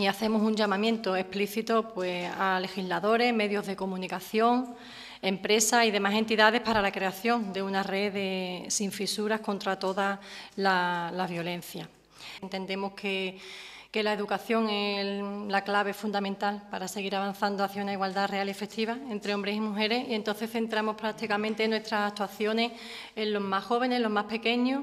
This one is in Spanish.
y hacemos un llamamiento explícito pues, a legisladores, medios de comunicación, empresas y demás entidades para la creación de una red sin fisuras contra toda la, violencia. Entendemos que, que, la educación es la clave fundamental para seguir avanzando hacia una igualdad real y efectiva entre hombres y mujeres y entonces centramos prácticamente nuestras actuaciones en los más jóvenes, en los más pequeños.